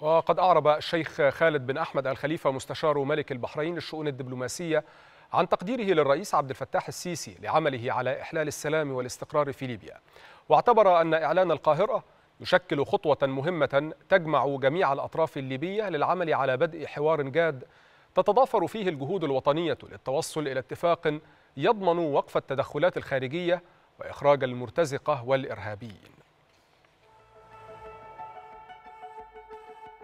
وقد أعرب الشيخ خالد بن أحمد الخليفة مستشار ملك البحرين للشؤون الدبلوماسية عن تقديره للرئيس عبد الفتاح السيسي لعمله على إحلال السلام والاستقرار في ليبيا واعتبر أن إعلان القاهرة يشكل خطوة مهمة تجمع جميع الأطراف الليبية للعمل على بدء حوار جاد تتضافر فيه الجهود الوطنية للتوصل إلى اتفاق يضمن وقف التدخلات الخارجية وإخراج المرتزقة والإرهابيين